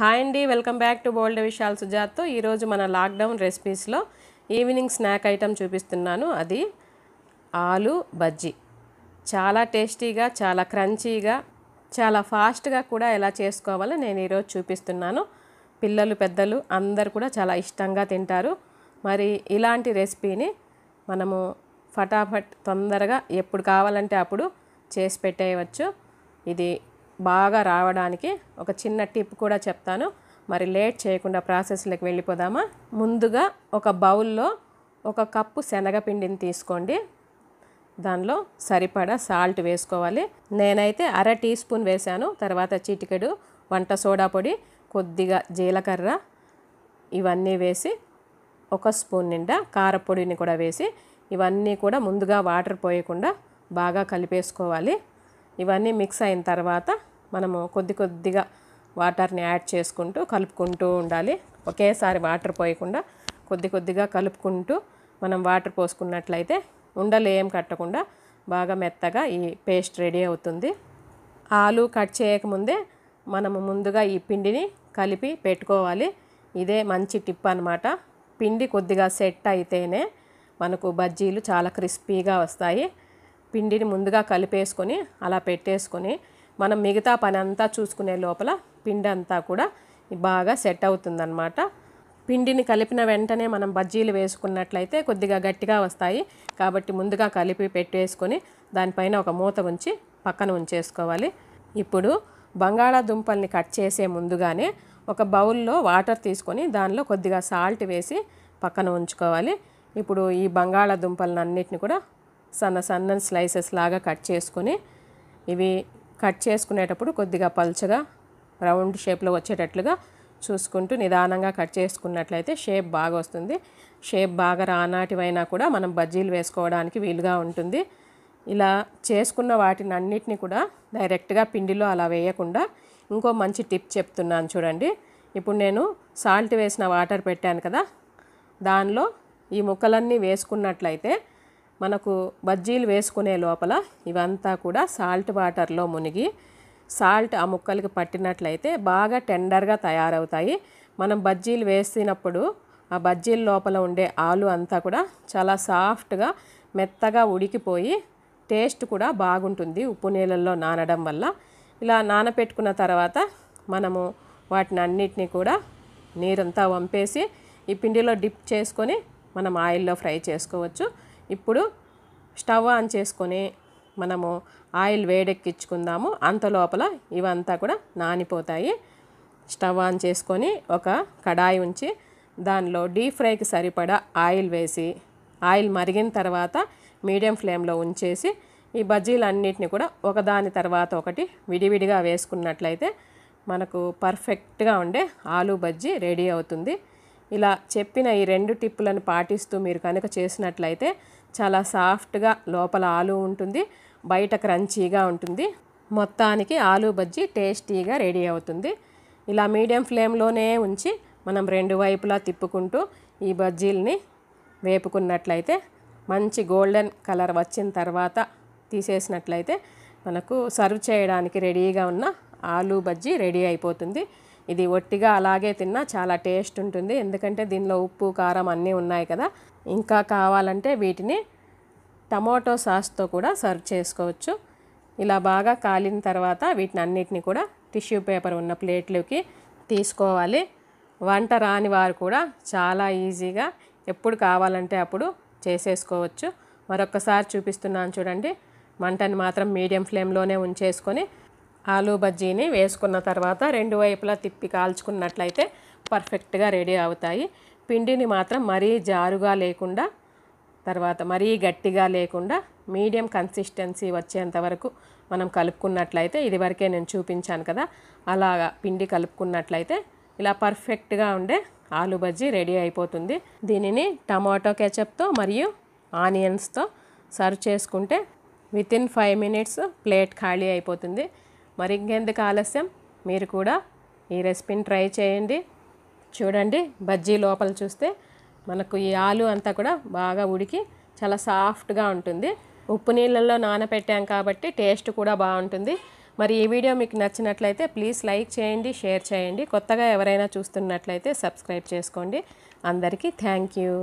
hi అండి welcome back to bold Vishal సుజాత్తో ఈరోజు మన లాక్డౌన్ రెసిపీస్లో ఈవినింగ్ స్నాక్ ఐటెం చూపిస్తున్నాను అది ఆలు బజ్జీ చాలా టేస్టీగా చాలా క్రంచీగా చాలా ఫాస్ట్గా కూడా ఎలా చేసుకోవాలో నేను ఈరోజు చూపిస్తున్నాను పిల్లలు పెద్దలు అందరు కూడా చాలా ఇష్టంగా తింటారు మరి ఇలాంటి రెసిపీని మనము ఫటాఫట్ తొందరగా ఎప్పుడు కావాలంటే అప్పుడు చేసి పెట్టేయవచ్చు ఇది బాగా రావడానికి ఒక చిన్న టిప్ కూడా చెప్తాను మరి లేట్ చేయకుండా ప్రాసెస్లోకి వెళ్ళిపోదామా ముందుగా ఒక బౌల్లో ఒక కప్పు శనగపిండిని తీసుకోండి దానిలో సరిపడా సాల్ట్ వేసుకోవాలి నేనైతే అర టీ స్పూన్ వేశాను తర్వాత చిటికెడు వంట సోడా పొడి కొద్దిగా జీలకర్ర ఇవన్నీ వేసి ఒక స్పూన్ నిండా కారపొడిని కూడా వేసి ఇవన్నీ కూడా ముందుగా వాటర్ పోయకుండా బాగా కలిపేసుకోవాలి ఇవన్నీ మిక్స్ అయిన తర్వాత మనము కొద్ది కొద్దిగా వాటర్ని యాడ్ చేసుకుంటూ కలుపుకుంటూ ఉండాలి ఒకేసారి వాటర్ పోయకుండా కొద్ది కొద్దిగా కలుపుకుంటూ మనం వాటర్ పోసుకున్నట్లయితే ఉండలు ఏం కట్టకుండా బాగా మెత్తగా ఈ పేస్ట్ రెడీ అవుతుంది ఆలు కట్ చేయకముందే మనము ముందుగా ఈ పిండిని కలిపి పెట్టుకోవాలి ఇదే మంచి టిప్ అనమాట పిండి కొద్దిగా సెట్ అయితేనే మనకు బజ్జీలు చాలా క్రిస్పీగా వస్తాయి పిండిని ముందుగా కలిపేసుకొని అలా పెట్టేసుకొని మనం మిగతా పని అంతా చూసుకునే లోపల పిండి అంతా కూడా బాగా సెట్ అవుతుందన్నమాట పిండిని కలిపిన వెంటనే మనం బజ్జీలు వేసుకున్నట్లయితే కొద్దిగా గట్టిగా వస్తాయి కాబట్టి ముందుగా కలిపి పెట్టేసుకొని దానిపైన ఒక మూత ఉంచి పక్కన ఉంచేసుకోవాలి ఇప్పుడు బంగాళాదుంపల్ని కట్ చేసే ముందుగానే ఒక బౌల్లో వాటర్ తీసుకొని దానిలో కొద్దిగా సాల్ట్ వేసి పక్కన ఉంచుకోవాలి ఇప్పుడు ఈ బంగాళాదుంపలను అన్నిటిని కూడా సన్న సన్న స్లైసెస్ లాగా కట్ చేసుకొని ఇవి కట్ చేసుకునేటప్పుడు కొద్దిగా పల్చగా రౌండ్ షేప్లో వచ్చేటట్లుగా చూసుకుంటూ నిదానంగా కట్ చేసుకున్నట్లయితే షేప్ బాగా వస్తుంది షేప్ బాగా రానాటివైనా కూడా మనం బజ్జీలు వేసుకోవడానికి వీలుగా ఉంటుంది ఇలా చేసుకున్న వాటిని అన్నిటిని కూడా డైరెక్ట్గా పిండిలో అలా వేయకుండా ఇంకో మంచి టిప్ చెప్తున్నాను చూడండి ఇప్పుడు నేను సాల్ట్ వేసిన వాటర్ పెట్టాను కదా దానిలో ఈ ముక్కలన్నీ వేసుకున్నట్లయితే మనకు బజ్జీలు వేసుకునే లోపల ఇవంతా కూడా సాల్ట్ వాటర్లో మునిగి సాల్ట్ ఆ ముక్కలకి పట్టినట్లయితే బాగా టెండర్గా తయారవుతాయి మనం బజ్జీలు వేసినప్పుడు ఆ బజ్జీల లోపల ఉండే ఆలు అంతా కూడా చాలా సాఫ్ట్గా మెత్తగా ఉడికిపోయి టేస్ట్ కూడా బాగుంటుంది ఉప్పు నీళ్ళల్లో నానడం వల్ల ఇలా నానపెట్టుకున్న తర్వాత మనము వాటిని అన్నిటినీ కూడా నీరంతా వంపేసి ఈ పిండిలో డిప్ చేసుకొని మనం ఆయిల్లో ఫ్రై చేసుకోవచ్చు ఇప్పుడు స్టవ్ ఆన్ చేసుకొని మనము ఆయిల్ వేడెక్కించుకుందాము అంత లోపల ఇవంతా కూడా నానిపోతాయి స్టవ్ ఆన్ చేసుకొని ఒక కడాయి ఉంచి దానిలో డీప్ ఫ్రైకి సరిపడా ఆయిల్ వేసి ఆయిల్ మరిగిన తర్వాత మీడియం ఫ్లేమ్లో ఉంచేసి ఈ బజ్జీలన్నిటిని కూడా ఒకదాని తర్వాత ఒకటి విడివిడిగా వేసుకున్నట్లయితే మనకు పర్ఫెక్ట్గా ఉండే ఆలూ బజ్జీ రెడీ అవుతుంది ఇలా చెప్పిన ఈ రెండు టిప్పులను పాటిస్తూ మీరు కనుక చేసినట్లయితే చాలా సాఫ్ట్గా లోపల ఆలు ఉంటుంది బయట క్రంచీగా ఉంటుంది మొత్తానికి ఆలు బజ్జి టేస్టీగా రెడీ అవుతుంది ఇలా మీడియం ఫ్లేమ్లోనే ఉంచి మనం రెండు వైపులా తిప్పుకుంటూ ఈ బజ్జీల్ని వేపుకున్నట్లయితే మంచి గోల్డెన్ కలర్ వచ్చిన తర్వాత తీసేసినట్లయితే మనకు సర్వ్ చేయడానికి రెడీగా ఉన్న ఆలు బజ్జీ రెడీ అయిపోతుంది ఇది ఒట్టిగా అలాగే తిన్నా చాలా టేస్ట్ ఉంటుంది ఎందుకంటే దీనిలో ఉప్పు కారం అన్నీ ఉన్నాయి కదా ఇంకా కావాలంటే వీటిని టమాటో సాస్తో కూడా సర్వ్ చేసుకోవచ్చు ఇలా బాగా కాలిన తర్వాత వీటిని అన్నిటిని కూడా టిష్యూ పేపర్ ఉన్న ప్లేట్లోకి తీసుకోవాలి వంట రాని వారు కూడా చాలా ఈజీగా ఎప్పుడు కావాలంటే అప్పుడు చేసేసుకోవచ్చు మరొకసారి చూపిస్తున్నాను చూడండి మంటని మాత్రం మీడియం ఫ్లేమ్లోనే ఉంచేసుకొని ఆలూ బజ్జీని వేసుకున్న తర్వాత రెండు వైపులా తిప్పి కాల్చుకున్నట్లయితే పర్ఫెక్ట్గా రెడీ అవుతాయి పిండిని మాత్రం మరీ జారుగా లేకుండా తర్వాత మరీ గట్టిగా లేకుండా మీడియం కన్సిస్టెన్సీ వచ్చేంత వరకు మనం కలుపుకున్నట్లయితే ఇదివరకే నేను చూపించాను కదా అలాగా పిండి కలుపుకున్నట్లయితే ఇలా పర్ఫెక్ట్గా ఉండే ఆలు బజ్జీ రెడీ అయిపోతుంది దీనిని టమాటో కెచప్తో మరియు ఆనియన్స్తో సర్వ్ చేసుకుంటే వితిన్ ఫైవ్ మినిట్స్ ప్లేట్ ఖాళీ అయిపోతుంది మరింకెందుకు ఆలస్యం మీరు కూడా ఈ రెసిపీని ట్రై చేయండి చూడండి బజ్జీ లోపల చూస్తే మనకు ఈ ఆలు అంతా కూడా బాగా ఉడికి చాలా సాఫ్ట్గా ఉంటుంది ఉప్పు నీళ్ళల్లో నానపెట్టాం కాబట్టి టేస్ట్ కూడా బాగుంటుంది మరి ఈ వీడియో మీకు నచ్చినట్లయితే ప్లీజ్ లైక్ చేయండి షేర్ చేయండి కొత్తగా ఎవరైనా చూస్తున్నట్లయితే సబ్స్క్రైబ్ చేసుకోండి అందరికీ థ్యాంక్ యూ